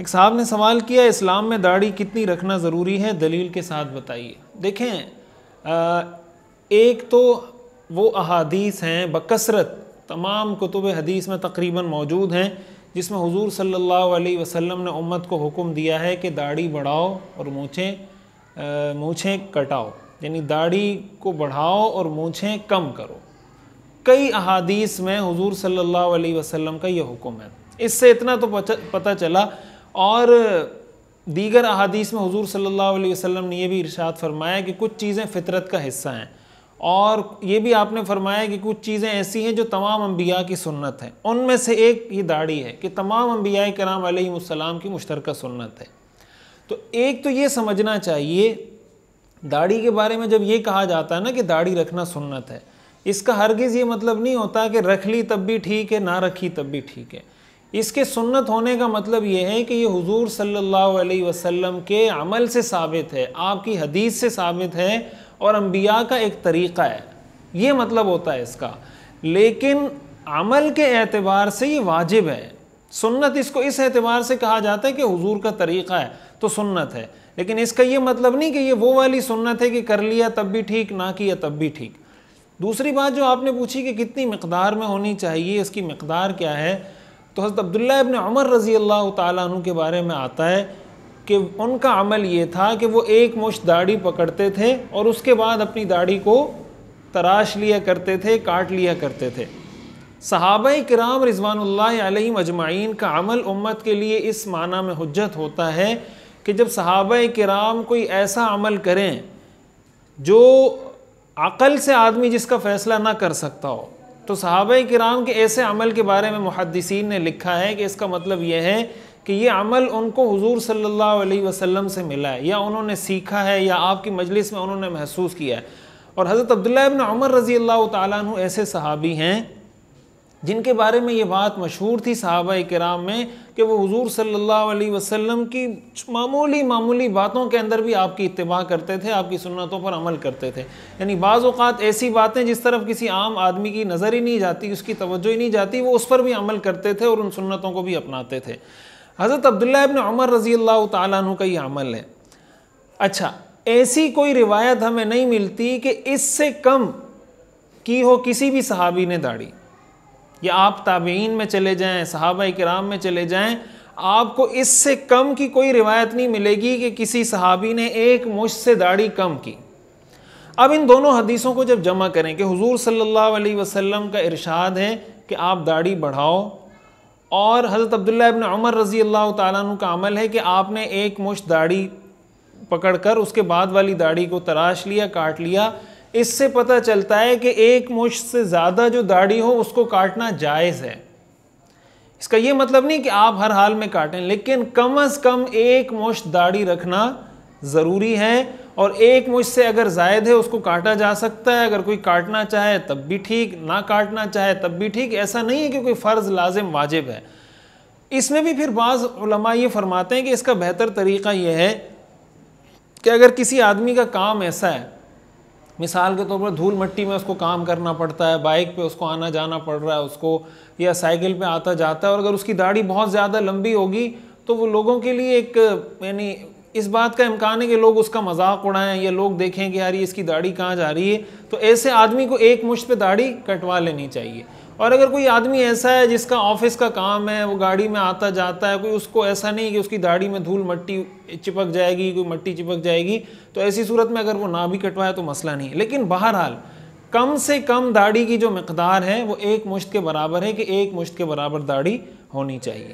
एक साहब ने सवाल किया इस्लाम में दाढ़ी कितनी रखना ज़रूरी है दलील के साथ बताइए देखें एक तो वो अहादीस हैं बकसरत तमाम कुतुब हदीस में तकरीबन मौजूद हैं जिसमें हुजूर सल्लल्लाहु अलैहि वसल्लम ने उम्मत को हुक्म दिया है कि दाढ़ी बढ़ाओ और मूछें मूछें कटाओ यानी दाढ़ी को बढ़ाओ और मूछें कम करो कई अहादीस में हुजूर सल्लल्लाहु अलैहि वसल्लम का यह हुक्म है इससे इतना तो पता चला और दीगर अहादीस में हजूर सल्ला वसम ने यह भी इरशाद फरमाया कि कुछ चीज़ें फितरत का हिस्सा हैं और ये भी आपने फरमाया कि कुछ चीज़ें ऐसी हैं जो तमाम अम्बिया की सुन्नत है उनमें से एक ये दाढ़ी है कि तमाम अम्बिया कराम सलाम की मुश्तरक सुन्नत है तो एक तो ये समझना चाहिए दाढ़ी के बारे में जब ये कहा जाता है ना कि दाढ़ी रखना सुन्नत है इसका हरगिज़ ये मतलब नहीं होता कि रख ली तब भी ठीक है ना रखी तब भी ठीक है इसके सुन्नत होने का मतलब ये है कि ये हुजूर सल्लल्लाहु अलैहि वसल्लम के अमल से साबित है आपकी हदीस से साबित है और अम्बिया का एक तरीक़ा है ये मतलब होता है इसका लेकिन अमल के एतबार से ये वाजिब है सुन्नत इसको इस एतबार से कहा जाता है कि हुजूर का तरीक़ा है तो सुन्नत है लेकिन इसका ये मतलब नहीं कि ये वो वाली सुन्नत है कि कर लिया तब भी ठीक ना किया तब भी ठीक दूसरी बात जो आपने पूछी कि कितनी मकदार में होनी चाहिए इसकी मकदार क्या है तो हज़रत अब्दुल्ला इबन उमर रज़ी अल्लाह तु के बारे में आता है कि उनका अमल ये था कि वो एक मुश्त दाढ़ी पकड़ते थे और उसके बाद अपनी दाढ़ी को तराश लिया करते थे काट लिया करते थे सहाब कराम रिजवान अजमाइन का अमल उम्मत के लिए इस माना में हजत होता है कि जब सहाब कराम कोई ऐसा अमल करें जो अक़ल से आदमी जिसका फ़ैसला ना कर सकता हो तो सहाब कराम के ऐसे अमल के बारे में मुहदसिन ने लिखा है कि इसका मतलब यह है कि ये अमल उनको हुजूर सल्लल्लाहु अलैहि वसल्लम से मिला है या उन्होंने सीखा है या आपकी मजलिस में उन्होंने महसूस किया है और हज़रत अब्दुल्ला इबन उमर रज़ी अल्लाह तु ऐसे सहाबी हैं जिनके बारे में ये बात मशहूर थी साहबा कराम में कि वो हुजूर सल्लल्लाहु अलैहि वसल्लम की मामूली मामूली बातों के अंदर भी आपकी इतबा करते थे आपकी सुन्नतों पर अमल करते थे यानी बाज़ात ऐसी बातें जिस तरफ किसी आम आदमी की नज़र ही नहीं जाती उसकी तवज्जो ही नहीं जाती वो उस पर भी अमल करते थे और उन सुन्नतों को भी अपनाते थे हज़रत अब्दुल्ला इबन उमर रज़ी अल्लाह तु का ये अमल है अच्छा ऐसी कोई रिवायत हमें नहीं मिलती कि इससे कम की हो किसी भी सहाबी ने दाढ़ी या आप ताबेइन में चले जाएं सहाबा कराम में चले जाएं आपको इससे कम की कोई रिवायत नहीं मिलेगी कि किसी सहाबी ने एक मुश्त से दाढ़ी कम की अब इन दोनों हदीसों को जब जमा करें कि हुजूर सल्लल्लाहु अलैहि वसल्लम का इरशाद है कि आप दाढ़ी बढ़ाओ और हज़रत अब्दुल्ला इबन उमर रज़ी अल्लाह तु का अमल है कि आपने एक मुश दाढ़ी पकड़ कर उसके बाद वाली दाढ़ी को तराश लिया काट लिया इससे पता चलता है कि एक मुश्त से ज़्यादा जो दाढ़ी हो उसको काटना जायज़ है इसका ये मतलब नहीं कि आप हर हाल में काटें लेकिन कम अज़ कम एक मुश्त दाढ़ी रखना ज़रूरी है और एक मुश्त से अगर जायद है उसको काटा जा सकता है अगर कोई काटना चाहे तब भी ठीक ना काटना चाहे तब भी ठीक ऐसा नहीं है कि कोई फ़र्ज़ लाजिम वाजिब है इसमें भी फिर बाज़ ये फरमाते हैं कि इसका बेहतर तरीक़ा यह है कि अगर किसी आदमी का काम ऐसा है मिसाल के तौर पर धूल मट्टी में उसको काम करना पड़ता है बाइक पे उसको आना जाना पड़ रहा है उसको या साइकिल पे आता जाता है और अगर उसकी दाढ़ी बहुत ज़्यादा लंबी होगी तो वो लोगों के लिए एक यानी इस बात का इम्कान है कि लोग उसका मजाक उड़ाएं या लोग देखें कि यार ये इसकी दाढ़ी कहाँ जा रही है तो ऐसे आदमी को एक मुश्त पर दाढ़ी कटवा लेनी चाहिए और अगर कोई आदमी ऐसा है जिसका ऑफिस का काम है वो गाड़ी में आता जाता है कोई उसको ऐसा नहीं कि उसकी दाढ़ी में धूल मट्टी चिपक जाएगी कोई मट्टी चिपक जाएगी तो ऐसी सूरत में अगर वो ना भी कटवाए तो मसला नहीं है लेकिन बहरहाल कम से कम दाढ़ी की जो मकदार है वो एक मुश्त के बराबर है कि एक मुश्त के बराबर दाढ़ी होनी चाहिए